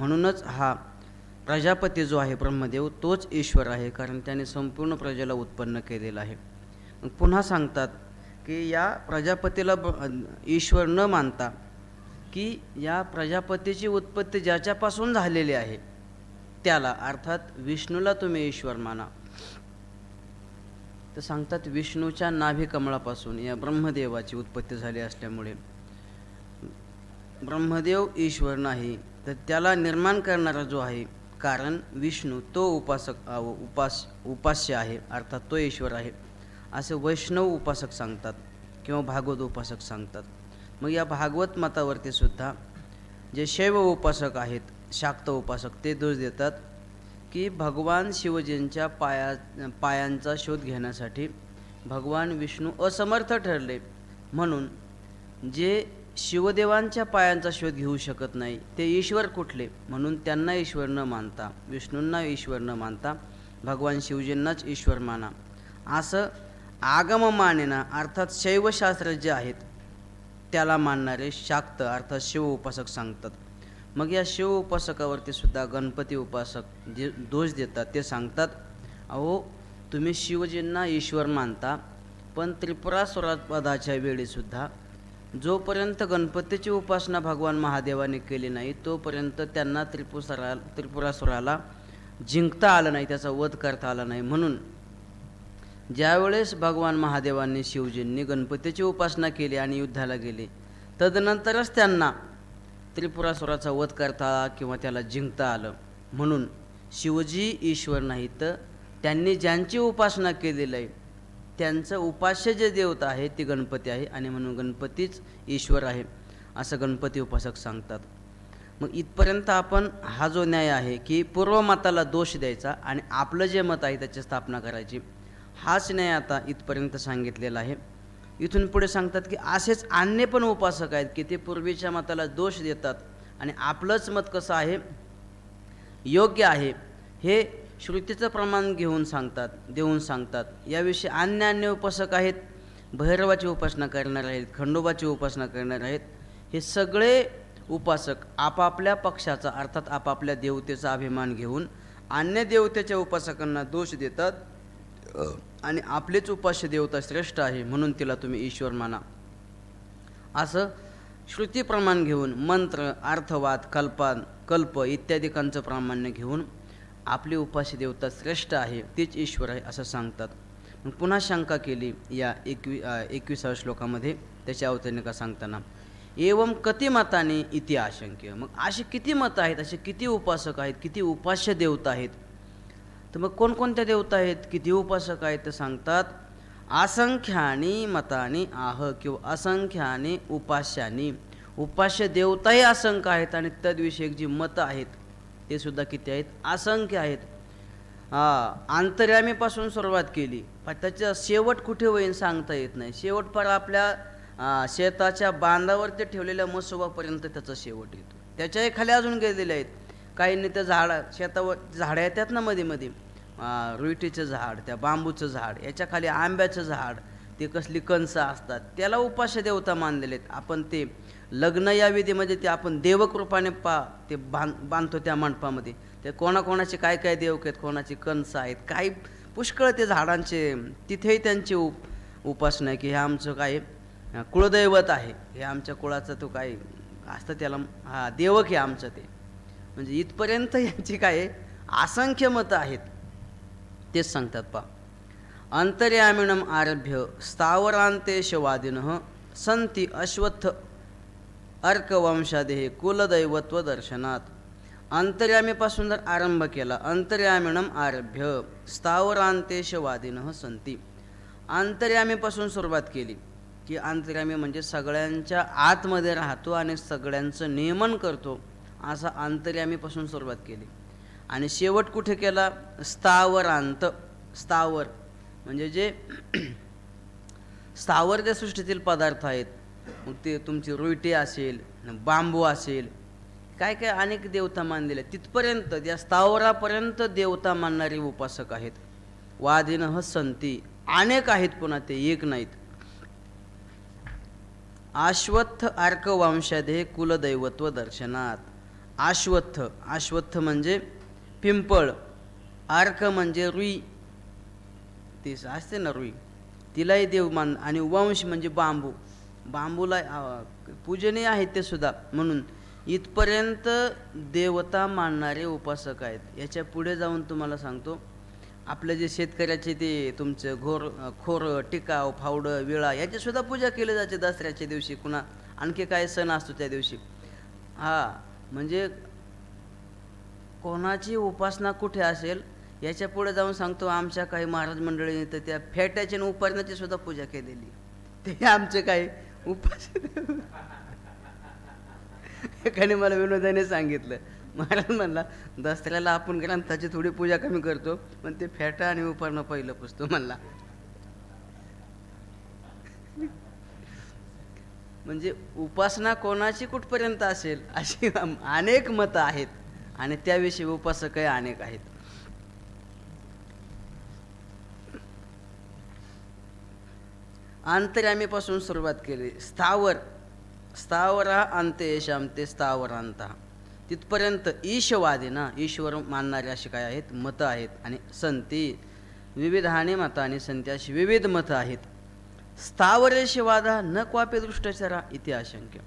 म्हणूनच हा प्रजापती जो आहे ब्रह्मदेव तोच ईश्वर आहे कारण त्याने संपूर्ण प्रजेला उत्पन्न केलेलं आहे पुन्हा सांगतात की या प्रजापतीला ईश्वर न मानता की या प्रजापतीची उत्पत्ती ज्याच्यापासून झालेली आहे त्याला अर्थात विष्णूला तुम्ही ईश्वर माना तर सांगतात विष्णूच्या नाभी कमळापासून या ब्रह्मदेवाची उत्पत्ती झाली असल्यामुळे ब्रह्मदेव ईश्वर नाही तर त्याला निर्माण करणारा जो आहे कारण विष्णू तो उपासक उपास उपास्य आहे अर्थात तो ईश्वर आहे असे वैष्णव उपासक सांगतात किंवा भागवत उपासक सांगतात मग या भागवत मतावरती सुद्धा जे शैव उपासक आहेत शाक्त उपासक ते दोष देतात की भगवान शिवजींच्या पाया पायांचा शोध घेण्यासाठी भगवान विष्णू असमर्थ ठरले म्हणून जे शिवदेवांच्या पायांचा शोध घेऊ शकत नाही ते ईश्वर कुठले म्हणून त्यांना ईश्वर न मानता विष्णूंना ईश्वर न मानता भगवान शिवजींनाच ईश्वर माना असं आगम मानेना अर्थात शैवशास्त्र जे आहेत त्याला मानणारे शाक्त अर्थात शिव उपासक सांगतात मग या शिव उपासकावरती सुद्धा गणपती उपासक जे दोष देतात ते सांगतात अहो तुम्ही शिवजींना ईश्वर मानता पण त्रिपुरासुरापदाच्या वेळीसुद्धा जोपर्यंत गणपतीची उपासना भगवान महादेवाने केली नाही तोपर्यंत त्यांना त्रिपुसरा त्रिपुरासुराला जिंकता आलं नाही त्याचा वध करता आला नाही म्हणून ज्यावेळेस भगवान महादेवांनी शिवजींनी गणपतीची उपासना केली आणि युद्धाला गेले तदनंतरच त्यांना त्रिपुरासुराचा वध करता आला किंवा त्याला जिंकता आलं म्हणून शिवजी ईश्वर नाहीत त्यांनी ज्यांची उपासना केलेली आहे त्यांचं उपास्य जे देवता आहे ती गणपती आहे आणि म्हणून गणपतीच ईश्वर आहे असं गणपती उपासक सांगतात मग इथपर्यंत आपण हा जो न्याय आहे की पूर्वमाताला दोष द्यायचा आणि आपलं जे मत आहे त्याची स्थापना करायची हाच न्याय आता इथपर्यंत सांगितलेला आहे इथून पुढे सांगतात की असेच अन्य पण उपासक आहेत की ते पूर्वीच्या मताला दोष देतात आणि आपलंच मत कसं आहे योग्य आहे हे श्रुतीचं प्रमाण घेऊन सांगतात देऊन सांगतात याविषयी अन्य अन्य उपासक आहेत भैरवाची उपासना करणार आहेत खंडोबाची उपासना करणार आहेत हे सगळे उपासक आपापल्या पक्षाचा अर्थात आपापल्या देवतेचा अभिमान घेऊन अन्य देवतेच्या उपासकांना दोष देतात आणि आपलेच उपास्य देवता श्रेष्ठ आहे म्हणून तिला तुम्ही ईश्वर माना असं श्रुतीप्रमाण घेऊन मंत्र अर्थवाद कल्पान कल्प इत्यादिकांचं प्रामाण्य घेऊन आपली उपाशी देवता श्रेष्ठ आहे तेच ईश्वर आहे असं सांगतात पुन्हा शंका केली या एकवी एकविसाव्या श्लोकामध्ये त्याच्या अवतरणिका सांगताना एवम कती मताने इति आशंक्य मग असे किती मतं आहेत असे किती उपासक आहेत किती उपास्य देवता आहेत तर मग कोणकोणत्या देवता आहेत किती उपासक आहेत ते सांगतात असंख्यानी मताने आह किंवा असंख्याने उपास्यानी उपास्य देवताही असंख्य आहेत आणि तद्विषयक जी मतं आहेत ते सुद्धा किती आहेत असंख्य आहेत आंतर्यामीपासून सुरुवात केली पण त्याचा शेवट कुठे होईल सांगता येत नाही शेवट फार आपल्या शेताच्या बांधावरती ठेवलेल्या मसोबापर्यंत त्याचा शेवट येतो त्याच्याही खाली अजून गेलेले आहेत काहींनी त्या झाड शेतावर झाडं येतात ना मध्ये मध्ये रुईटीचं झाड त्या बांबूचं झाड याच्याखाली खाली आंब्याचं झाड ते कसली कणसं असतात त्याला उपास्य देवता मानलेले आहेत आपण ते लग्न या विधीमध्ये ते आपण देवकृपाने पा ते बांध बांधतो त्या मंडपामध्ये ते कोणाकोणाचे काय काय देवक आहेत कोणाचे कंस आहेत काय पुष्कळ ते झाडांचे तिथेही त्यांची उप उपासना आहे की हे आमचं काय कुळदैवत आहे हे आमच्या कुळाचं तो काय असतं त्याला हा देवक आहे आमचं ते म्हणजे इथपर्यंत यांची काय असंख्य मतं आहेत तेच सांगतात पा अंतर्यामिणम आरभ्य स्थावरांतेशवादिन संती अश्वत्थ वंशादेह कुलदैवत्व दर्शनात अंतर्यामीपासून जर आरंभ केला अंतर्यामीणम आरभ्य स्थावरांतेशवादिन संती अंतर्यामीपासून सुरुवात केली की अंतर्यामी म्हणजे सगळ्यांच्या आतमध्ये राहतो आणि सगळ्यांचं नियमन करतो असा अंतर्यामीपासून सुरुवात केली आणि शेवट कुठे केला स्थावरांत स्थावर म्हणजे जे स्थावर त्या सृष्टीतील पदार्थ आहेत मग ते तुमचे रोयटे असेल बांबू असेल काय काय अनेक देवता मानलेले तिथपर्यंत त्या स्थावरापर्यंत देवता मानणारे उपासक आहेत वादिन ह संती अनेक आहेत पुन्हा ते एक नाहीत आश्वत्थ अर्कवंशाधे कुलदैवत्व दर्शनात आश्वत्थ आश्वत्थ म्हणजे पिंपळ अर्क म्हणजे रुई ते असते ना रुई तिलाही देव मान आणि वंश म्हणजे बांबू बांबूला पूजनीय आहेत ते सुद्धा म्हणून इथपर्यंत देवता मानणारे उपासक आहेत याच्या पुढे जाऊन तुम्हाला सांगतो आपलं जे शेतकऱ्याचे ते तुमचं घोर खोर टिकाव फावडं विळा याचीसुद्धा पूजा केली जाते दसऱ्याच्या दिवशी कुणा आणखी काय सण असतो त्या दिवशी हा म्हणजे कोणाची उपासना कुठे असेल याच्या पुढे जाऊन सांगतो आमच्या काही महाराज मंडळीने तर त्या फेट्याची आणि उपासनाची सुद्धा पूजा केलेली ते आमचे काही उपास एकाने मला विनोदाने सांगितलं महाराज म्हणला दसऱ्याला आपण गेला आणि त्याची थोडी पूजा कमी करतो पण ते फेटा आणि उपारणं पहिलं पुसतो म्हणला म्हणजे उपासना कोणाची कुठपर्यंत असेल अशी अनेक मतं आहेत आणि त्याविषयी उपासकही अनेक आहेत आंतर्यामीपासून सुरुवात केली स्थावर स्थावर अंत्येशाम ते स्थावरांत तिथपर्यंत ईशवादी ना ईश्वर मानणारे असे काय आहेत मतं आहेत आणि संती विविधाने मतं आणि संती अशी विविध मतं आहेत स्थावरेशवादा न क्वापे दृष्टचरा इति आशंक्य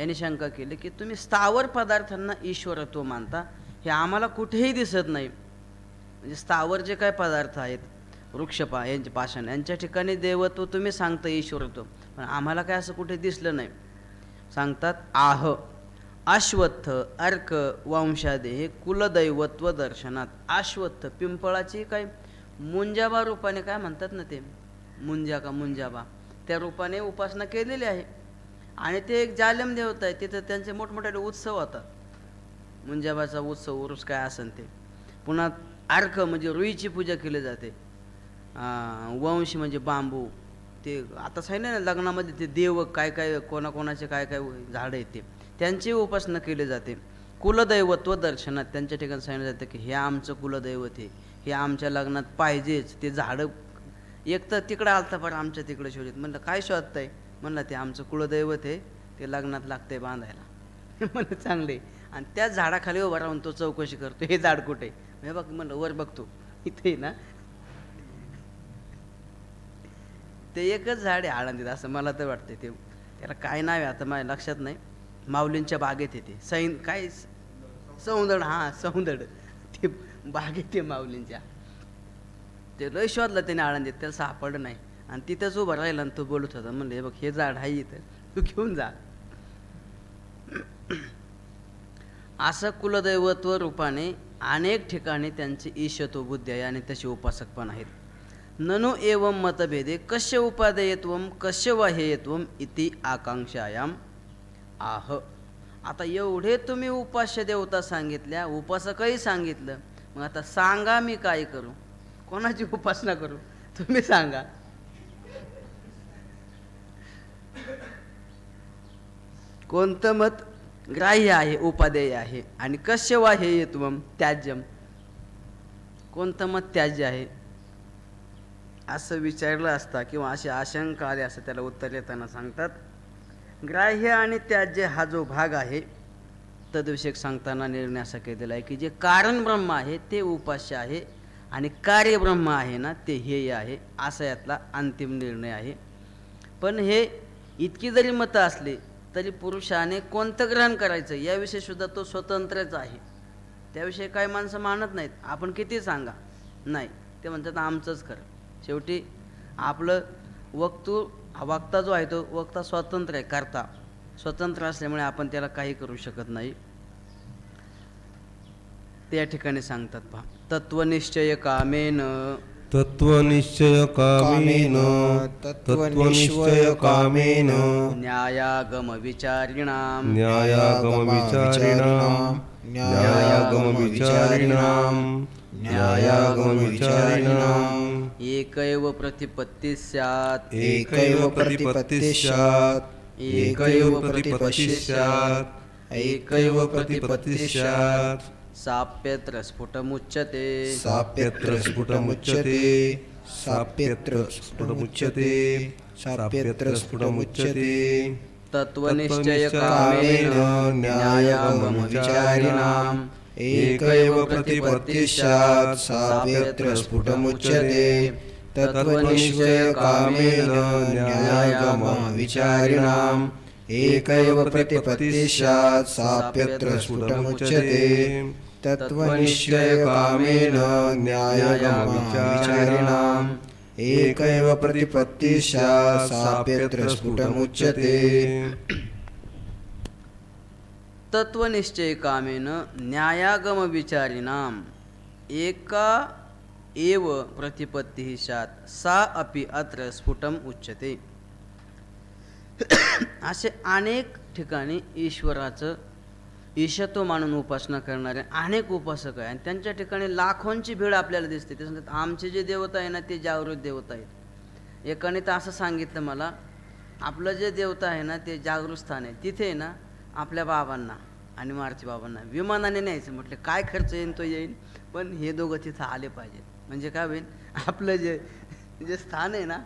याने शंका केली की तुम्ही स्थावर पदार्थांना ईश्वरत्व मानता हे आम्हाला कुठेही दिसत नाही म्हणजे स्थावर जे काय पदार्थ आहेत वृक्षपा यांचे पाषाण यांच्या ठिकाणी देवत्व तुम्ही सांगता ईश्वरत्व पण आम्हाला काय असं कुठे दिसलं नाही सांगतात आह अश्वत्थ अर्क वंशादे हे कुलदैवत्व दर्शनात अश्वत्थ पिंपळाची काय मुंजाबा रूपाने काय म्हणतात ना ते मुंजा का मुंजाबा त्या रूपाने उपासना केलेली आहे आणि ते एक जालम देवता आहे तिथं त्यांचे मोठमोठे उत्सव होतात मुंजाबाचा उत्सव उरुस काय असन ते पुन्हा अर्क म्हणजे रुईची पूजा केली जाते वंश म्हणजे बांबू ते आता आहे ना लग्नामध्ये ते देव काय काय कोणाकोणाचे काय काय झाडं आहेत ते त्यांची उपासना केली जाते कुलदैवत्व दर्शनात त्यांच्या ठिकाणी सांगितलं जातं की हे आमचं कुलदैवत आहे हे आमच्या लग्नात पाहिजेच ते झाडं एक तर तिकडं आलता पण आमच्या तिकडे शोधित म्हणलं काय शोधताय म्हणलं ते आमचं कुलदैवत आहे ते लग्नात लागतंय बांधायला म्हणलं चांगले आणि त्याच झाडाखाली उभं राहून तो चौकशी करतो हे झाड कुठे मी बघ म्हणलं वर बघतो इथे ना ते एकच झाड आहे आळंदीत असं मला तर वाटतंय ते त्याला काय नाव आहे आता माझ्या लक्षात नाही माऊलींच्या बागेत येते सैन काय सौंदड हां सौंदड ते बागेत ते माऊलींच्या ते लय शोधलं त्याने आळंदीत त्याला सापडलं नाही आणि तिथंच उभं राहिलं आणि तो बोलत होता म्हणले बघ हे झाड आहे इथं तू घेऊन जा असं कुलदैवत्व रूपाने अनेक ठिकाणी त्यांची ईशत्व बुद्ध आहे आणि तसे उपासक पण आहेत ननु एवं मतभेदे कश्य उपादेयत्व कश्य वाहेयत्व इति आकांक्षायाम आह आता एवढे तुम्ही उपास्य देवता सांगितल्या उपासकही सांगितलं मग आता सांगा मी काय करू कोणाची उपासना करू तुम्ही सांगा कोणतं मत ग्राह्य आहे उपादेय आहे आणि कश्य वाहेयत्वम त्याज्यम कोणतं मत त्याज्य आहे असं विचारलं असता किंवा अशी आशंका आली असं त्याला उत्तर येताना सांगतात ग्राह्य आणि त्याज्य हा जो भाग आहे तद्विषयक सांगताना निर्णय असा केलेला आहे की जे कारण ब्रह्म आहे ते उपास्य आहे आणि कार्य ब्रह्म आहे ना ते हे आहे असा यातला अंतिम निर्णय आहे पण हे इतकी जरी मतं असली तरी पुरुषाने कोणतं ग्रहण करायचं याविषयी सुद्धा तो स्वतंत्रच आहे त्याविषयी काही माणसं मानत नाहीत आपण किती सांगा नाही ते म्हणतात आमचंच खरं शेवटी आपलं वक्तू वक्ता जो आहे तो वक्ता स्वतंत्र आहे करता स्वतंत्र असल्यामुळे आपण त्याला काही करू शकत नाही त्या ठिकाणी सांगतात पहा तत्वनिश्चय कामेन तत्वनिश्चय कामेन तत्वनिश्चय कामेन न्यायागम विचारिणाम न्यायागम विचारिणाम न्यायागम विचारिणाम एकैव प्रतिपत्ति स्यात् एकैव प्रतिपतिष्यात् एकैव प्रतिपति स्यात् एकैव प्रतिपतिषात् साप्यत्र स्फुटमुच्यते साप्यत्र स्फुटमुच्यते साप्यत्र स्फुटमुच्यते साप्यत्र स्फुटमुच्यते तत्त्वनिश्चयकार्यायागमविचारिणाम् एक एव सापेत्र स्फुटमुच्यते तत्त्वनिश्चय कामेन न्यायगमविचारिणाम् एक एव प्रतिपत्तिश्चात् साप्यत्र स्फुटमुच्यते तत्त्वनिश्चय कामेन न्यायगमविचारिणाम् एक एव प्रतिपत्तिश्चात् साप्यत्र स्फुटमुच्यते न्यायागम न्यायागमविचारिणाम् एका एव ही सात सा अपि अत्र स्फुटम उच्यते असे अनेक ठिकाणी ईश्वराचं ईशत्व मानून उपासना करणारे अनेक उपासक आहे आणि त्यांच्या ठिकाणी लाखोंची भीड आपल्याला दिसते ते सांगतात आमचे जे देवता आहे ना ते जागृत देवता आहेत एकाने तर असं सांगितलं मला आपलं जे देवता आहे ना ते जागृत स्थान आहे तिथे ना आपल्या बाबांना आणि मारुती बाबांना विमानाने न्यायचं म्हटलं काय खर्च येईन तो येईल पण हे दोघं तिथं आले पाहिजेत म्हणजे काय होईल आपलं जे जे स्थान आहे ना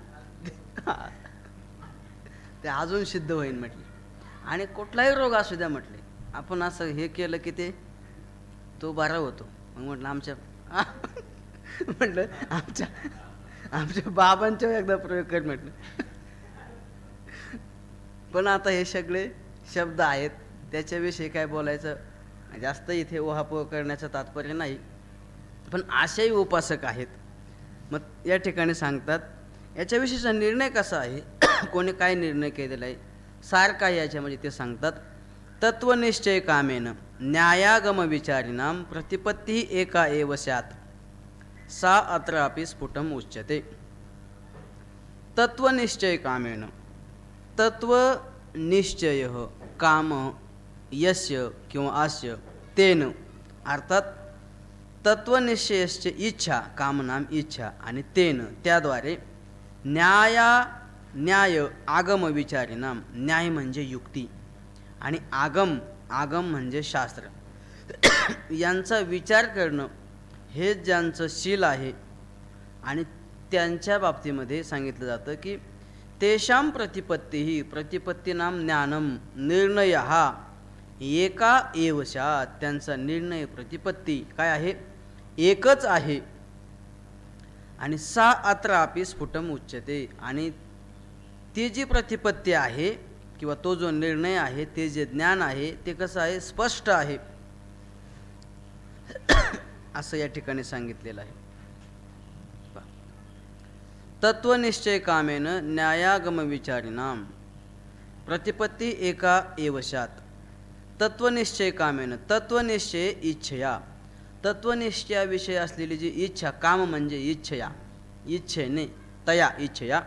ते अजून सिद्ध होईल म्हटले आणि कुठलाही रोग असू द्या म्हटले आपण असं हे केलं की ते तो बरा होतो मग म्हटलं आमच्या म्हटलं आमच्या आमच्या बाबांच्या एकदा प्रयोग कर म्हटलं पण आता हे सगळे शब्द आहेत त्याच्याविषयी काय बोलायचं जास्त इथे ओहापोह करण्याचं तात्पर्य नाही पण असेही उपासक आहेत मग या ठिकाणी सांगतात याच्याविषयीचा निर्णय कसा आहे कोणी काय निर्णय केलेला आहे सार काय याच्यामध्ये म्हणजे ते सांगतात तत्वनिश्चय कामेनं न्यायागम प्रतिपत्ती एका एव स्यात सा अत्रापि स्फुटम उच्यते तत्वनिश्चय कामेन तत्वनिश्चय काम यस्य किंवा आस्य तेन अर्थात तत्वनिश्चयसचे इच्छा कामनाम इच्छा आणि तेन त्याद्वारे न्याया न्याय आगम विचारिनाम न्याय म्हणजे युक्ती आणि आगम आगम म्हणजे शास्त्र यांचा विचार करणं हे ज्यांचं शील आहे आणि त्यांच्या बाबतीमध्ये सांगितलं जातं की तेषां प्रतिपत्तिः प्रतिपत्तीनां ज्ञानं निर्णयः एका एवशा त्यांचा निर्णय प्रतिपत्ती काय आहे एकच आहे आणि सा अत्रापि स्फुटम उच्चते आणि ती जी प्रतिपत्ती आहे किंवा तो जो निर्णय आहे ते जे ज्ञान आहे ते कसं आहे स्पष्ट आहे असं या ठिकाणी सांगितलेलं आहे तत्वनिश्चय कामेन प्रतिपत्ती एका एवशात तत्वनिश्चय कामेन तत्वनिश्चय इच्छया विषय असलेली जी इच्छा काम म्हणजे इच्छया इच्छेने तया इच्छया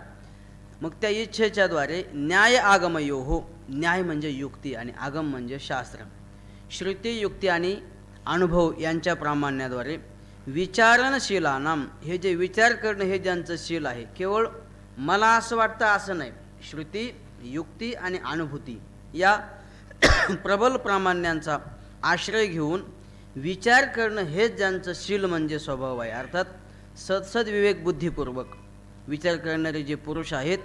मग त्या इच्छेच्याद्वारे न्याय आगमयो हो न्याय म्हणजे युक्ती आणि आगम म्हणजे शास्त्र श्रुती युक्ती आणि अनुभव यांच्या प्रामाण्याद्वारे नाम हे जे विचार करणं हे ज्यांचं शील आहे केवळ मला असं वाटतं असं नाही श्रुती युक्ती आणि अनुभूती या प्रबल प्रामाण्यांचा आश्रय घेऊन विचार करणं हेच ज्यांचं शील म्हणजे स्वभाव आहे अर्थात सदसद्विवेक बुद्धिपूर्वक विचार करणारे जे पुरुष आहेत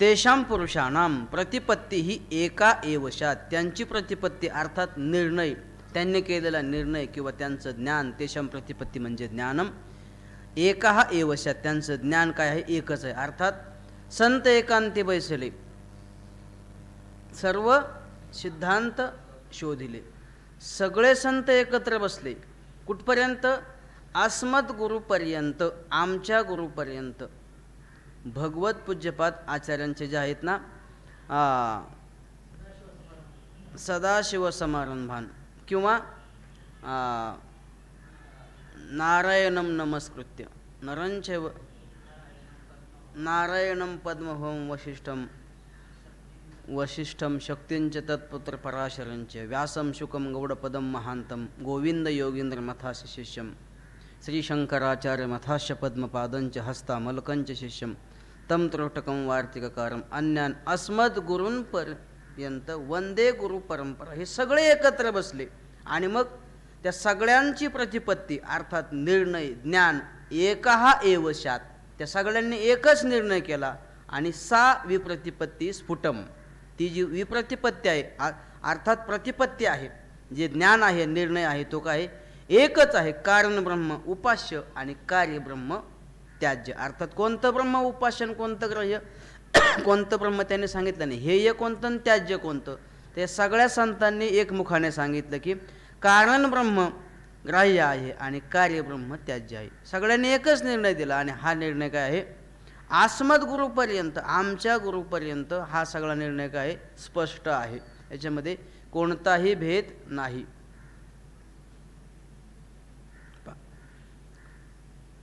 तेषाम पुरुषाणाम प्रतिपत्ती ही एका एवशात त्यांची प्रतिपत्ती अर्थात निर्णय त्यांनी केलेला निर्णय किंवा त्यांचं ज्ञान ते प्रतिपत्ती म्हणजे ज्ञानम एका हा त्यांचं ज्ञान काय आहे एकच आहे अर्थात संत एकांती बैसले सर्व सिद्धांत शोधिले सगळे संत एकत्र बसले कुठपर्यंत अस्मत गुरुपर्यंत आमच्या गुरुपर्यंत भगवत पूज्यपाद आचार्यांचे जे आहेत ना सदाशिव समारंभान किंवा नारायणम नमस्कृत्य नरंचैव नारायणम पद्महोम वशिष्ठम वशिष्ठम शक्तींच तत्पुत्र पराशरंच व्यासम शुकम गौडपदम महांतम गोविंद योगींद्र मथास्य शिष्यम श्रीशंकराचार्य मथाश्य पद्मपादंच हस्ता मलकंच शिष्यम तम त्रोटकम वार्तिककारम अन्यान अस्मद्गुरून पर वंदे गुरु परंपरा हे सगळे एकत्र बसले आणि मग त्या सगळ्यांची प्रतिपत्ती अर्थात निर्णय ज्ञान एकहा एवशात त्या सगळ्यांनी एकच निर्णय केला आणि सा विप्रतिपत्ती स्फुटम ती जी विप्रतिपत्ती आहे अर्थात प्रतिपत्ती आहे जे ज्ञान आहे निर्णय आहे तो काय एकच आहे कारण ब्रह्म उपास्य आणि कार्यब्रह्म त्याज्य अर्थात कोणतं ब्रह्म उपास्य कोणतं ग्रह्य कोणतं ब्रह्म त्यांनी सांगितलं नाही हे ये कोणतं आणि त्याज्य कोणतं ते सगळ्या संतांनी एकमुखाने सांगितलं की कारण ब्रह्म ग्राह्य आहे आणि कार्य ब्रह्म त्याज्य आहे सगळ्यांनी एकच निर्णय दिला आणि हा निर्णय काय आहे आस्मद गुरुपर्यंत आमच्या गुरुपर्यंत हा सगळा निर्णय काय स्पष्ट आहे याच्यामध्ये कोणताही भेद नाही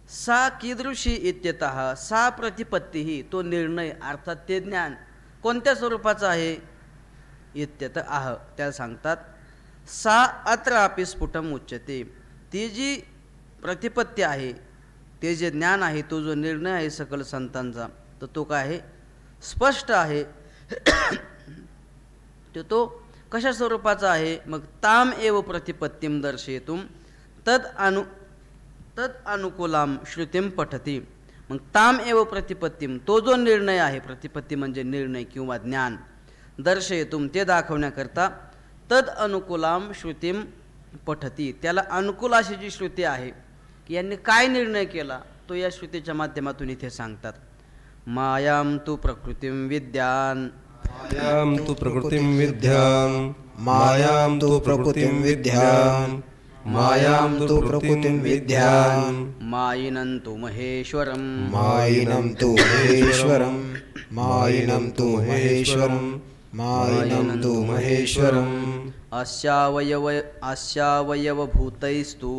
सा कीदृशी इत्यत सा प्रतिपत्ती तो निर्णय अर्थात ते ज्ञान कोणत्या स्वरूपाचं आहे इत्यत आह त्या सांगतात सा आपी स्फुटम उच्चते ती जी प्रतिपत्ती आहे ते जे ज्ञान आहे तो जो निर्णय आहे सकल संतांचा तर तो काय आहे स्पष्ट आहे तो तो कशा स्वरूपाचा आहे मग ताम एव प्रतिपत्तीम दर्शयतुम तद अनु तत् अनुकूलाम श्रुतीम पठती मग ताम एव प्रतिपत्तीम तो जो निर्णय आहे प्रतिपत्ती म्हणजे निर्णय किंवा ज्ञान दर्शयतुम ते दाखवण्याकरता तद अनुकूलाम श्रुतीम पठती त्याला अनुकूल अशी जी श्रुती आहे की यांनी काय निर्णय केला तो या श्रुतीच्या माध्यमातून इथे सांगतात मायाम तू प्रकृतीम विद्यान मायाम तू प्रकृतीम विद्यान मायाम तू प्रकृतीम विद्यान मायां तु प्रकृतिं मायिनं तु महेश्वरम् अस्यावयवभूतैस्तु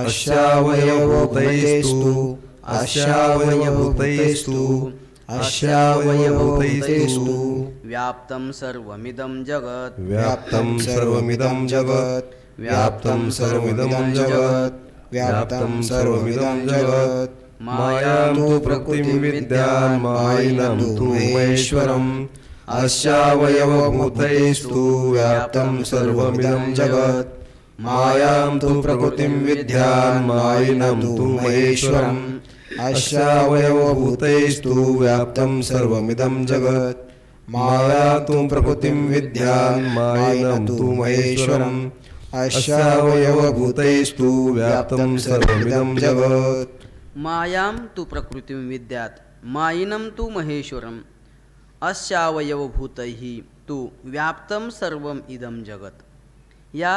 अस्यावयवभूतैस्तु अस्यावयवभूतैस्तु अस्यावयवभूतैस्तु व्याप्तं सर्वमिदं जगत् व्याप्तं सर्वमिदं जगत् व्याप्तं सर्वमिदं जगत् व्याप्तं सर्वमिदं जगत् माया तु प्रकृतिं वि मायिनं तु महेश्वरम् अस्यावयवभूतैस्तु व्याप्तं सर्वमिदं जगत् तु प्रकृतिं विद्यान् मायिनं तु महेश्वरम् अस्यावयवभूतैस्तु व्याप्तं सर्वमिदं जगत् तु प्रकृतिं विद्यान् मायिनं तु महेश्वरम् अशावयवभूतैस्तु व्याप्तं सर्वमिदं जगत् मायां तु प्रकृतिं विद्यात् मायिनं तु महेश्वरम् अशावयवभूतैः तु व्याप्तं इदम जगत या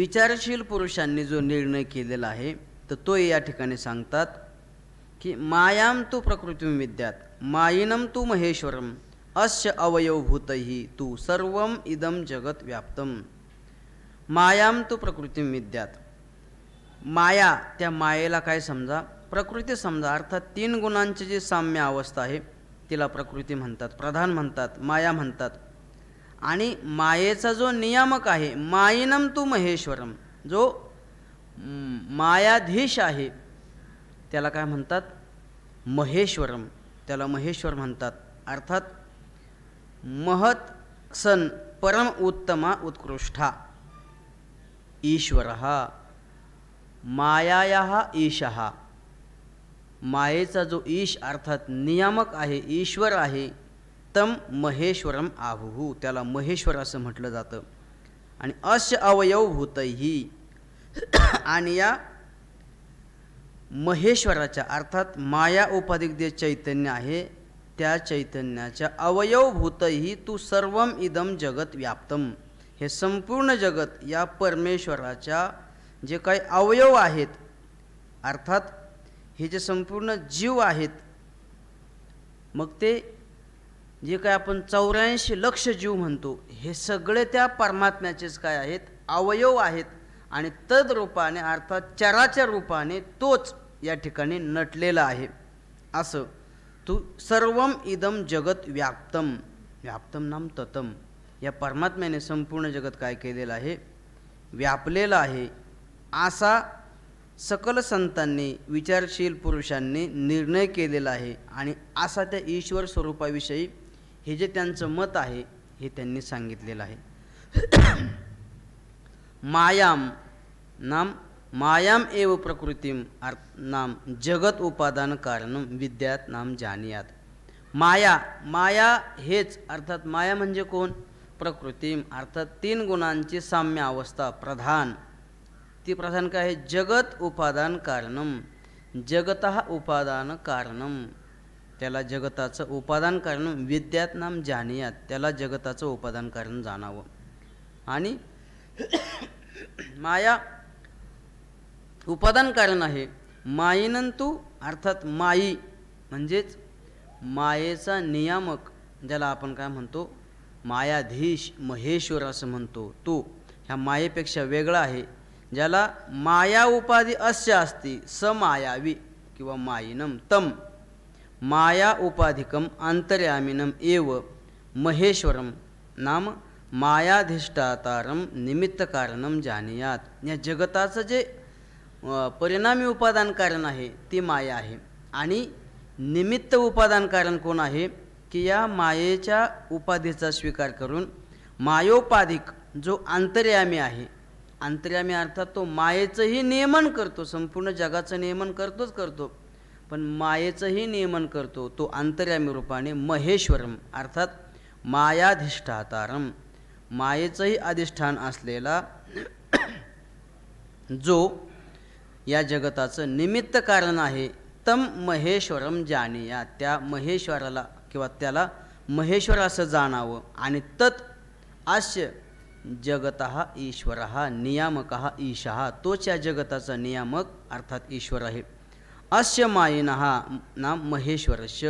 विचारशील पुरुषांनी जो निर्णय केलेला आहे तर तो या ठिकाणी सांगतात की मायाम तू प्रकृतीम विद्यात मायिनम तू महेश्वरम अस्य अवयवभूतही तू सर्व इदम जगत व्याप्तम मायाम तू प्रकृती विद्यात माया त्या मायेला काय समजा प्रकृती समजा अर्थात तीन गुणांची जी साम्य अवस्था आहे तिला प्रकृती म्हणतात प्रधान म्हणतात माया म्हणतात आणि मायेचा जो नियामक आहे मायिनम तू महेश्वरम जो मायाधीश आहे त्याला काय म्हणतात महेश्वरम त्याला महेश्वर म्हणतात अर्थात महत् सन परम उत्तमा उत्कृष्टा ईश्वरः मायायाः ईशः मायेचा जो ईश अर्थात नियामक आहे ईश्वर आहे तम महेश्वरम आहुहू त्याला महेश्वर असं म्हटलं जातं आणि अश होतही आणि या महेश्वराच्या अर्थात माया उपाधिक जे चैतन्य आहे त्या चैतन्याच्या अवयवभूतही तू सर्व इदम जगत व्याप्तम हे संपूर्ण जगत या परमेश्वराच्या जे काही अवयव आहेत अर्थात हे जे संपूर्ण जीव आहेत मग ते जे काय आपण चौऱ्याऐंशी लक्ष जीव म्हणतो हे सगळे त्या परमात्म्याचेच काय आहेत अवयव आहेत आणि तद रूपाने अर्थात चराच्या रूपाने तोच या ठिकाणी नटलेला आहे असं तू सर्वम इदम जगत व्याप्तम व्याप्तम नाम ततम या परमात्म्याने संपूर्ण जगत काय केलेलं आहे व्यापलेलं आहे असा सकल संतांनी विचारशील पुरुषांनी निर्णय केलेला आहे आणि असा त्या ईश्वर स्वरूपाविषयी हे जे त्यांचं मत आहे हे त्यांनी सांगितलेलं आहे मायाम नाम मायाम एव प्रकृतीम नाम जगत उपादान कारण विद्यात नाम जानियात माया माया हेच अर्थात माया म्हणजे कोण प्रकृतीम अर्थात तीन गुणांची साम्य अवस्था प्रधान ती प्रधान काय आहे जगत उपादान कारणम जगत उपादान कारणम त्याला जगताचं उपादान कारण विद्यात नाम जाणियात त्याला जगताचं उपादान कारण जाणावं आणि माया उपादान कारण आहे मायनंतू अर्थात माई म्हणजेच मायेचा नियामक ज्याला आपण काय म्हणतो मायाधीश महेश्वर असं म्हणतो तो ह्या मायेपेक्षा वेगळा आहे ज्याला माया उपाधी अस्य असती मायावी किंवा मायिनम तम माया उपाधिकम आंतर्यामिनम एव महेश्वरम नाम मायाधिष्ठातारम निमित्तकारणम जानियात या जगताचं जे परिणामी उपादान कारण आहे ती माया आहे आणि निमित्त उपादान कारण कोण आहे की या मायेच्या उपाधीचा स्वीकार करून मायोपाधिक जो आंतर्यामी आहे आंतर्यामी अर्थात तो मायेचंही नियमन करतो संपूर्ण जगाचं नियमन करतोच करतो पण मायेचंही नियमन करतो तो आंतर्यामी रूपाने महेश्वरम अर्थात मायाधिष्ठातारम मायेचंही अधिष्ठान असलेला जो या जगताचं निमित्त कारण आहे तम महेश्वरम जाणीया त्या महेश्वराला किंवा त्याला महेश्वर असं जाणावं आणि तत् आश्य जगत ईश्वर हा नियामक हा ईशा तोच या जगताचा नियामक अर्थात ईश्वर आहे अस्य मायिन हा नाम महेश्वरश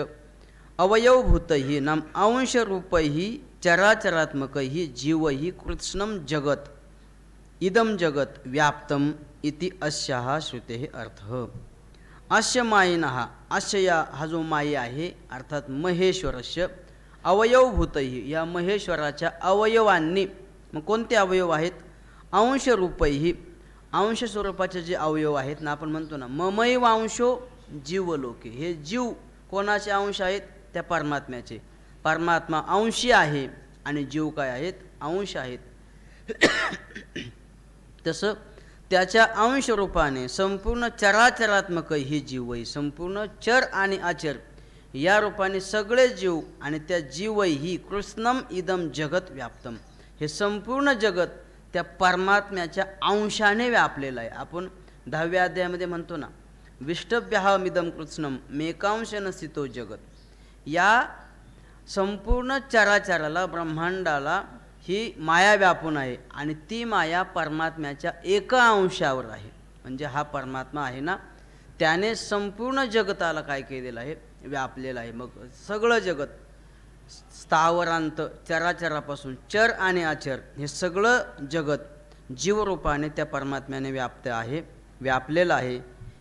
अवयवभूतही नाम अंशरूपही चराचरात्मकही जीवही कृष्णम जगत इदम जगत व्याप्तम इति अश्या हा श्रुते अर्थ अश्य मायेन हा आश्यया हा जो माये आहे अर्थात महेश्वरस्य अवयवभूतही या महेश्वराच्या अवयवांनी मग कोणते अवयव आहेत अंशरूपही अंश स्वरूपाचे जे अवयव आहेत ना आपण म्हणतो ना ममैव अंशो जीवलोके हे जीव कोणाचे अंश आहेत त्या परमात्म्याचे परमात्मा अंशी आहे आणि जीव काय आहेत अंश आहेत तसं त्याच्या अंश रूपाने संपूर्ण चराचरात्मक ही जीवई संपूर्ण चर आणि आचर या रूपाने सगळे जीव आणि त्या जीवई ही कृष्णम इदम जगत व्याप्तम हे संपूर्ण जगत त्या परमात्म्याच्या अंशाने व्यापलेलं आहे आपण दहाव्या अध्यायामध्ये म्हणतो ना इदम कृष्णम मेकांश नसितो जगत या संपूर्ण चराचराला ब्रह्मांडाला ही माया व्यापून आहे आणि ती माया परमात्म्याच्या एका अंशावर आहे म्हणजे हा परमात्मा आहे ना त्याने संपूर्ण जगताला काय केलेलं आहे व्यापलेलं आहे मग सगळं जगत स्थावरांत चराचरापासून चर आणि आचर हे सगळं जगत जीवरूपाने त्या परमात्म्याने व्याप्त आहे व्यापलेलं आहे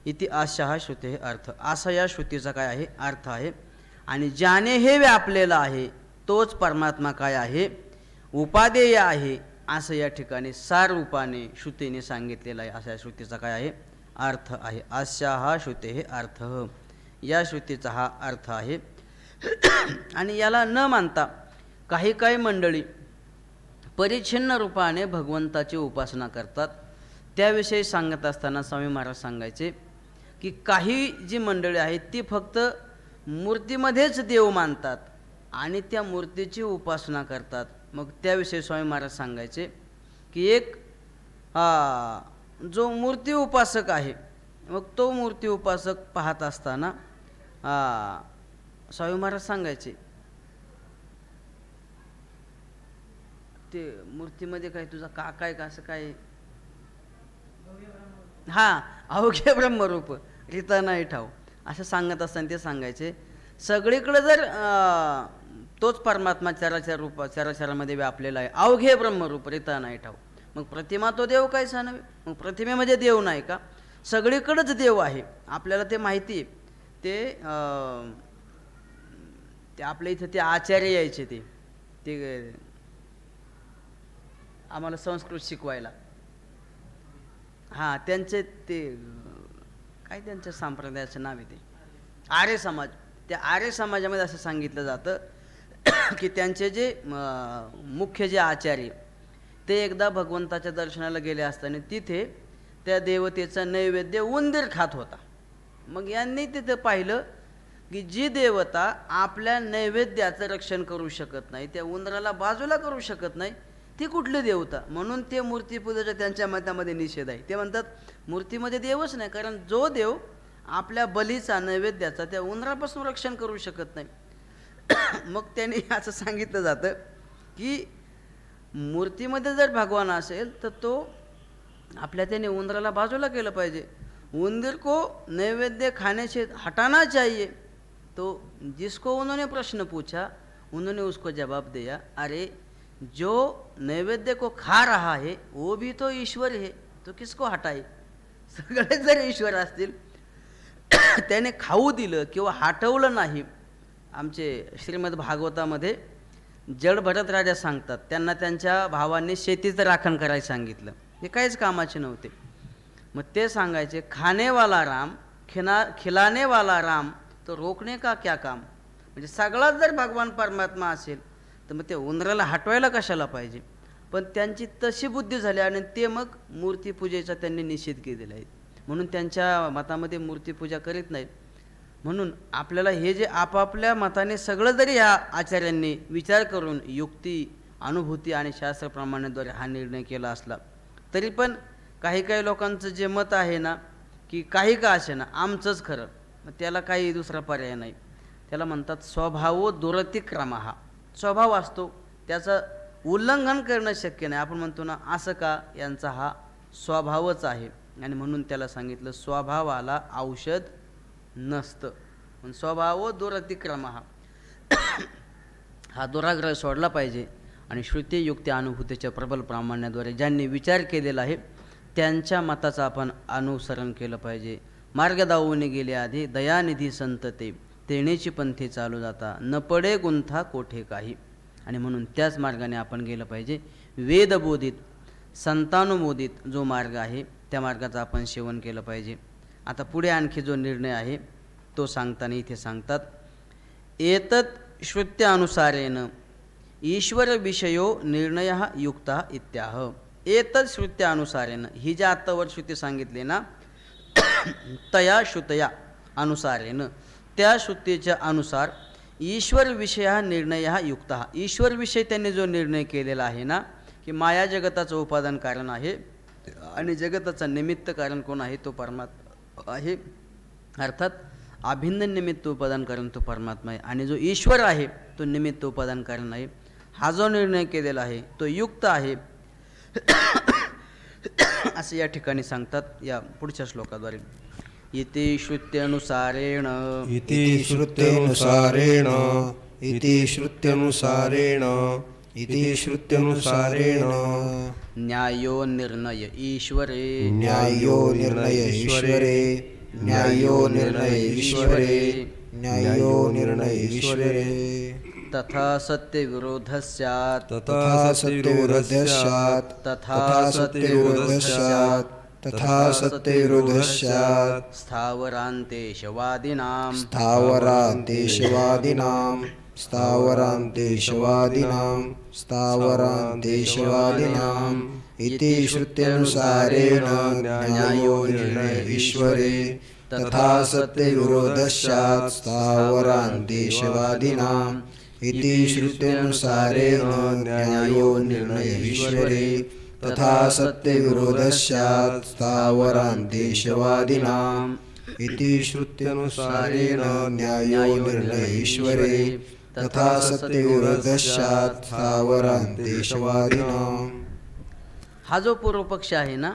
इति आशा हा श्रुती हे अर्थ असा या श्रुतीचा काय आहे अर्थ आहे आणि ज्याने हे व्यापलेलं आहे तोच परमात्मा काय आहे उपादेय आहे असं या ठिकाणी सार रूपाने श्रुतीने सांगितलेलं आहे अशा श्रुतीचा काय आहे अर्थ आहे अशा हा श्रुते हे अर्थ या श्रुतीचा हा अर्थ आहे आणि याला न मानता काही काही मंडळी परिच्छिन्न रूपाने भगवंताची उपासना करतात त्याविषयी सांगत असताना स्वामी महाराज सांगायचे की काही जी मंडळी आहेत ती फक्त मूर्तीमध्येच देव मानतात आणि त्या मूर्तीची उपासना करतात मग त्याविषयी स्वामी महाराज सांगायचे की एक जो मूर्ती उपासक आहे मग तो मूर्ती उपासक पाहत असताना स्वामी महाराज सांगायचे ते मूर्तीमध्ये काय तुझा का काय का असं काय हा अवघे ब्रह्मरूप रिता नाही ठाव असं सांगत असताना ते सांगायचे सगळीकडे जर तोच परमात्मा चराचर रूप चराचरामध्ये व्यापलेला आहे अवघे ब्रह्मरूप रिता नाही ठाऊ मग प्रतिमा तो देव काय सांगावे मग प्रतिमेमध्ये म्हणजे देव नाही का सगळीकडंच देव आहे आपल्याला ते माहिती ते ते आपल्या इथं ते आचार्य यायचे ते ते आम्हाला संस्कृत शिकवायला हां त्यांचे ते काय त्यांच्या संप्रदायाचं नाव आहे ते आर्य समाज त्या आर्य समाजामध्ये असं सांगितलं जातं की त्यांचे जे मुख्य जे आचार्य ते एकदा भगवंताच्या दर्शनाला गेले असताना तिथे त्या देवतेचा नैवेद्य उंदीर खात होता मग यांनी तिथं पाहिलं की जी देवता आपल्या नैवेद्याचं रक्षण करू शकत नाही त्या उंदराला बाजूला करू शकत नाही ती कुठली देवता म्हणून ते मूर्तीपूजेच्या त्यांच्या मतामध्ये निषेध आहे ते म्हणतात मूर्तीमध्ये देवच नाही कारण जो देव आपल्या बलीचा नैवेद्याचा त्या उंदरापासून रक्षण करू शकत नाही मग त्याने असं सांगितलं जातं की मूर्तीमध्ये जर भगवान असेल तर तो आपल्या त्याने उंदराला बाजूला केलं पाहिजे उंदीर को नैवेद्य खाण्याचे हटाना चाहिए तो जिसको उन्होंने प्रश्न पूछा उन्होंने उसको जवाब दिया अरे जो नैवेद्य को खा रहा है वो भी तो ईश्वर है तो किसको हटाई सगळे जर ईश्वर असतील त्याने खाऊ दिलं किंवा हटवलं नाही आमचे श्रीमद भागवतामध्ये जड राजा सांगतात त्यांना त्यांच्या भावाने शेतीचं राखण करायला सांगितलं हे काहीच कामाचे नव्हते मग ते सांगायचे खानेवाला राम खिना खिलानेवाला राम तो रोखणे का क्या काम म्हणजे सगळाच जर भगवान परमात्मा असेल तर मग ते उंदराला हटवायला कशाला पाहिजे पण त्यांची तशी बुद्धी झाली आणि ते मग मूर्तीपूजेचा त्यांनी निषेध केलेला आहे म्हणून त्यांच्या मतामध्ये मूर्तीपूजा करीत नाहीत म्हणून आपल्याला हे जे आपापल्या मताने सगळं जरी ह्या आचार्यांनी विचार करून युक्ती अनुभूती आणि शास्त्रप्रमाणाद्वारे हा निर्णय केला असला तरी पण काही काही लोकांचं जे मत आहे ना की काही का असे ना आमचंच खरं मग त्याला काही दुसरा पर्याय नाही त्याला म्हणतात स्वभाव दुरतिक्रम हा स्वभाव असतो त्याचं उल्लंघन करणं शक्य नाही आपण म्हणतो ना असं का यांचा हा स्वभावच आहे आणि म्हणून त्याला सांगितलं स्वभावाला औषध नसतं पण स्वभाव दुरतिक्रम हा हा दुराग्रह सोडला पाहिजे आणि युक्ती अनुभूतीच्या प्रबल प्रामाण्याद्वारे ज्यांनी विचार केलेला आहे त्यांच्या मताचं आपण अनुसरण केलं पाहिजे मार्ग दावून गेले आधी दयानिधी संत ते तेणेची पंथे चालू जाता न पडे गुंथा कोठे काही आणि म्हणून त्याच मार्गाने आपण गेलं पाहिजे वेदबोधित संतानुमोदित जो मार्ग आहे त्या मार्गाचं आपण सेवन केलं पाहिजे आता पुढे आणखी जो निर्णय आहे तो सांगताना इथे सांगतात एतत् ईश्वर ईश्वरविषयो निर्णय युक्त इत्याह एतत् श्रुत्यानुसारेनं ही ज्या आत्तावर श्रुती सांगितली ना तया श्रुतया अनुसारेनं त्या श्रुतीच्या अनुसार ईश्वर विषय हा निर्णय युक्त हा ईश्वरविषयी त्यांनी जो निर्णय केलेला आहे ना की माया जगताचं उपादान कारण आहे आणि जगताचं निमित्त कारण कोण आहे तो परमात्मा आहे अर्थात अभिन्न निमित्त उपादान कारण तो परमात्मा आहे आणि जो ईश्वर आहे तो निमित्त उपादान कारण आहे हा जो निर्णय केलेला आहे तो युक्त आहे असे या ठिकाणी सांगतात या पुढच्या श्लोकाद्वारे इति श्रुत्यनुसारेण इति श्रुत्यनुसारेण इति श्रुत्यनुसारेण इति श्रुत्यनुसारेण न्यायो निर्णय ईश्वरे न्यायो निर्णय ईश्वरे न्यायो निर्णय ईश्वरे न्यायो निर्णय ईश्वरे तथा सत्यविरोध स्यात् तथा सत्यविरोधः स्यात् तथा सत्यविरोधः स्यात् तथा सत्यविरोधः स्यात् स्थावरान्तेशवादिनां स्थावरान्तेशवादिनां स्थावरान् देशवादिनां स्थावरान् देशवादिनाम् इति श्रुत्यनुसारेण न्यायो निर्णय ईश्वरे तथा सत्यविरोधश्चात् स्थावरान् देशवादिनाम् इति श्रुत्यनुसारेण न्यायो निर्णय ईश्वरे तथा सत्यविरोधश्चात् स्थावरान् देशवादिनाम् इति श्रुत्यनुसारेण न्यायो निर्णय ईश्वरे तथा सत्यविरोधशात हा जो पूर्वपक्ष आहे ना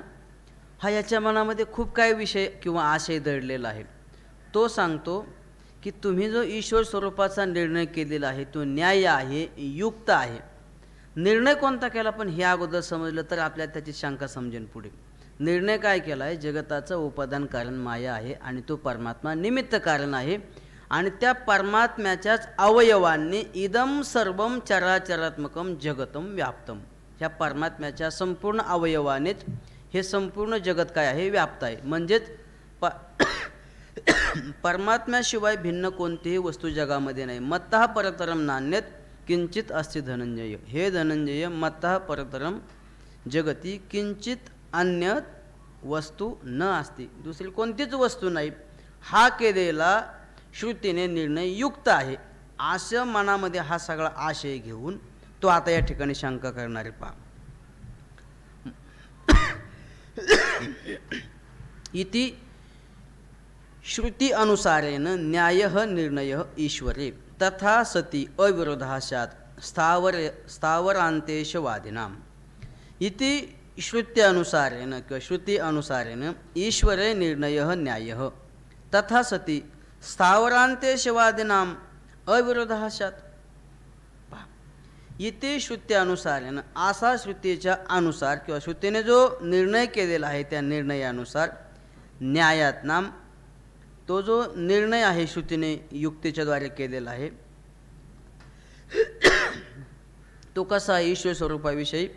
हा याच्या मनामध्ये खूप काही विषय किंवा आशय दडलेला आहे तो सांगतो की तुम्ही जो ईश्वर स्वरूपाचा निर्णय केलेला आहे तो न्याय आहे युक्त आहे निर्णय कोणता केला पण हे अगोदर समजलं तर आपल्या त्याची शंका समजेन पुढे निर्णय काय केला आहे जगताचं उपादान कारण माया आहे आणि तो परमात्मा निमित्त कारण आहे आणि त्या परमात्म्याच्याच अवयवांनी इदम सर्व चराचरात्मकम जगतम व्याप्तम ह्या परमात्म्याच्या संपूर्ण अवयवानेच हे संपूर्ण जगत काय आहे व्याप्त आहे म्हणजेच प परमात्म्याशिवाय भिन्न कोणतीही वस्तू जगामध्ये नाही मत्तः परतरम नान्यत किंचित अस्ति धनंजय हे धनंजय मत्तः परतरम जगती किंचित अन्य वस्तू न असती दुसरी कोणतीच वस्तू नाही हा केलेला श्रुतीने निर्णय युक्त आहे असं मनामध्ये हा सगळा आशय घेऊन तो आता या ठिकाणी शंका करणारे पा इति श्रुती अनुसारेन न्याय निर्णय ईश्वरे तथा सती सात स्थावर स्थावरांतेशवादिनाम इति श्रुत्यानुसारेण किंवा श्रुती अनुसारेन ईश्वरे निर्णय न्याय तथा सती स्थावरांते शिवादिनाम अविरोधाशात इथे श्रुत्यानुसारेनं असा श्रुतीच्या अनुसार किंवा श्रुतीने जो निर्णय केलेला आहे त्या निर्णयानुसार न्यायात नाम तो जो निर्णय आहे श्रुतीने युक्तीच्याद्वारे केलेला आहे तो कसा ईश्वर स्वरूपाविषयी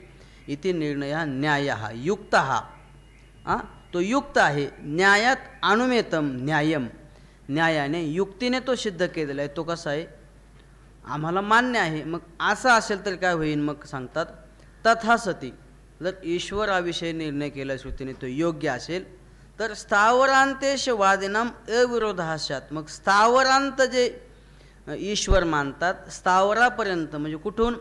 इथे निर्णय हा न्याय हा युक्त हा तो युक्त आहे न्यायात अनुमेतम न्यायम न्यायाने युक्तीने तो सिद्ध केलेला आहे तो कसा आहे आम्हाला मान्य आहे मग असं असेल तर काय होईल मग सांगतात तथा सती जर ईश्वराविषयी निर्णय केला श्रुतीने तो योग्य असेल तर स्थावरांतेश वादिनाम अविरोधाश्यात मग स्थावरांत जे ईश्वर मानतात स्थावरापर्यंत म्हणजे कुठून